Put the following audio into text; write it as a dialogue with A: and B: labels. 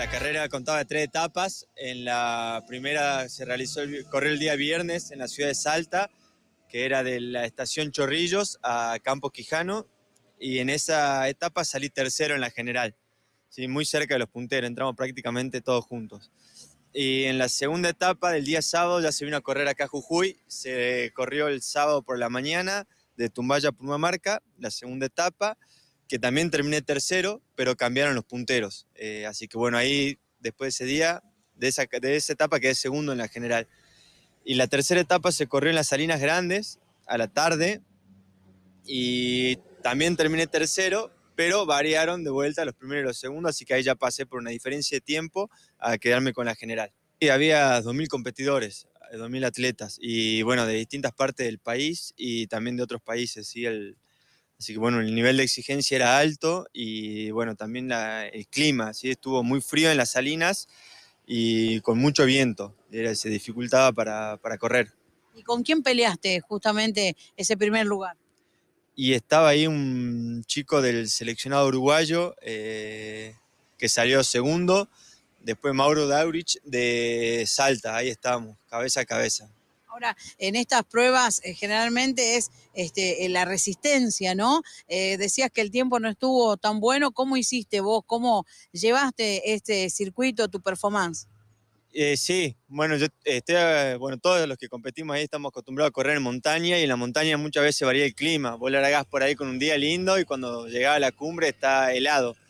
A: La carrera contaba de tres etapas. En la primera se realizó, el, corrió el día viernes en la ciudad de Salta, que era de la estación Chorrillos a Campo Quijano. Y en esa etapa salí tercero en la general, ¿sí? muy cerca de los punteros, entramos prácticamente todos juntos. Y en la segunda etapa del día sábado ya se vino a correr acá a Jujuy, se corrió el sábado por la mañana de Tumbaya a Pumamarca, la segunda etapa que también terminé tercero, pero cambiaron los punteros. Eh, así que bueno, ahí después de ese día, de esa, de esa etapa quedé segundo en la general. Y la tercera etapa se corrió en las Salinas Grandes, a la tarde, y también terminé tercero, pero variaron de vuelta los primeros y los segundos, así que ahí ya pasé por una diferencia de tiempo a quedarme con la general. Y había 2.000 competidores, 2.000 atletas, y bueno, de distintas partes del país y también de otros países, ¿sí? El, Así que bueno, el nivel de exigencia era alto y bueno, también el clima, ¿sí? estuvo muy frío en las salinas y con mucho viento, era, se dificultaba para, correr.
B: ¿Y con quién peleaste justamente ese primer lugar?
A: Y estaba ahí un chico del seleccionado uruguayo eh, que salió segundo, después Mauro Daurich de Salta, ahí estábamos, cabeza a cabeza
B: en estas pruebas eh, generalmente es este, eh, la resistencia, ¿no? Eh, decías que el tiempo no estuvo tan bueno. ¿Cómo hiciste vos? ¿Cómo llevaste este circuito, tu performance?
A: sí, bueno, yo bueno, todos los que competimos ahí estamos acostumbrados a correr en montaña y en la montaña muchas veces varía el clima. a gas por ahí con un día lindo y cuando llegaba a la cumbre está helado.